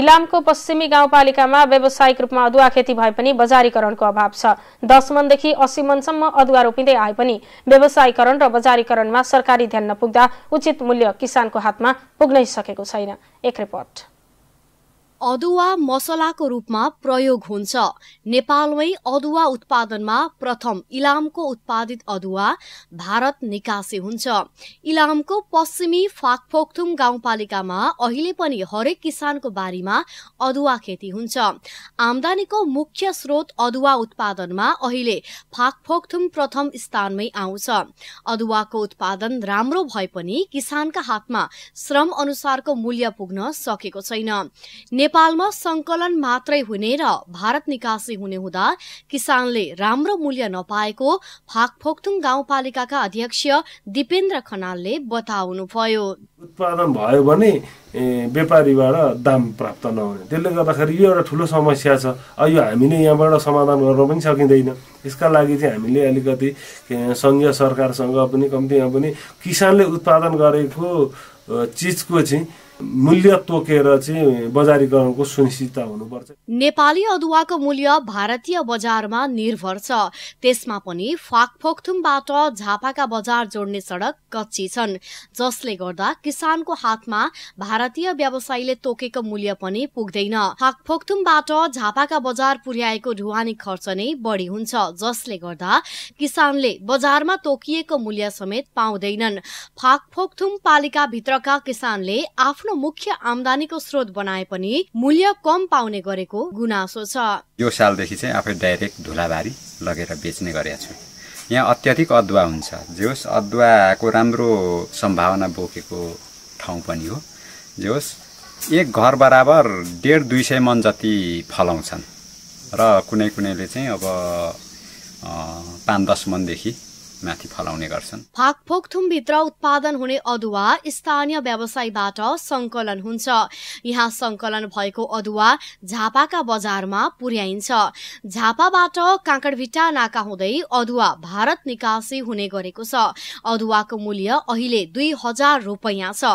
इलामको पश्चिमी गाउँपालिकामा व्यावसायिक रूपमा अदुवा खेती भए पनि बजारीकरणको अभाव छ दस मनदेखि अस्सी मनसम्म अदुवा रोपिँदै आए पनि व्यवसायीकरण र बजारीकरणमा सरकारी ध्यान नपुग्दा उचित मूल्य किसानको हातमा पुग्नै सकेको छैन एक रिपोर्ट अदुवा मसलाको रूपमा प्रयोग हुन्छ नेपालमै अदुवा उत्पादनमा प्रथम इलामको उत्पादित अदुवा भारत निकासे हुन्छ इलामको पश्चिमी फाकफोक्थुङ गाउँपालिकामा अहिले पनि हरेक किसानको बारीमा अदुवा खेती हुन्छ आमदानीको मुख्य स्रोत अदुवा उत्पादनमा अहिले फाकफोक्थुङ प्रथम स्थानमै आउँछ अदुवाको उत्पादन राम्रो भए पनि किसानका हातमा श्रम अनुसारको मूल्य पुग्न सकेको छैन नेपालमा संकलन मात्रै हुने र भारत निकासी हुने हुँदा किसानले राम्रो मूल्य नपाएको फाकफोक्थुङ गाउँपालिकाका अध्यक्ष दिपेन्द्र खनालले बताउनुभयो उत्पादन भयो भने व्यापारीबाट दाम प्राप्त नहुने त्यसले गर्दाखेरि यो एउटा ठुलो समस्या छ यो हामीले यहाँबाट समाधान गर्न पनि सकिँदैन यसका लागि चाहिँ हामीले अलिकति सङ्घीय सरकारसँग पनि कम्तीमा पनि किसानले उत्पादन गरेको चिजको चाहिँ मूल्य तोकेर चाहिँ बजारीकरणको सुनिश्चितता हुनुपर्छ नेपाली अदुवाको मूल्य भारतीय बजारमा निर्भर छ त्यसमा पनि फाकफोकथुमबाट झापाका बजार जोड्ने सडक कच्ची छन् जसले गर्दा किसानको हातमा भारतीय व्यवसायीले तोकेको मूल्य पनि पुग्दैन फाकफोकथुमबाट झापाका बजार पुर्याएको ढुवानी खर्च नै बढी हुन्छ जसले गर्दा किसानले बजारमा तोकिएको मूल्य समेत पाउँदैनन् फाकफोकथुम पालिकाभित्र प्रकारका किसानले आफ्नो मुख्य आमदानीको स्रोत बनाए पनि मूल्य कम पाउने गरेको गुनासो छ यो सालदेखि चाहिँ आफै डाइरेक्ट धुलाबारी लगेर बेच्ने गरेका छु यहाँ अत्यधिक अदुवा हुन्छ जे होस् अदुवाको राम्रो सम्भावना बोकेको ठाउँ पनि हो जे होस् एक घर बराबर डेढ दुई सय मन जति फलाउँछन् र कुनै कुनैले चाहिँ अब पाँच दस मनदेखि माथि फलाउने गर्छन् फाकफोकथुमभित्र उत्पादन हुने अदुवा स्थानीय व्यवसायबाट सङ्कलन हुन्छ यहाँ सङ्कलन भएको अदुवा झापाका बजारमा पुर्याइन्छ झापाबाट काँकडभिटा नाका हुँदै अदुवा भारत निकासी हुने गरेको छ अदुवाको मूल्य अहिले दुई हजार रुपियाँ छ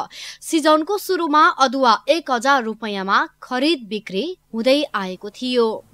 सिजनको सुरुमा अदुवा एक हजार रुपियाँमा खरिद बिक्री हुँदै आएको थियो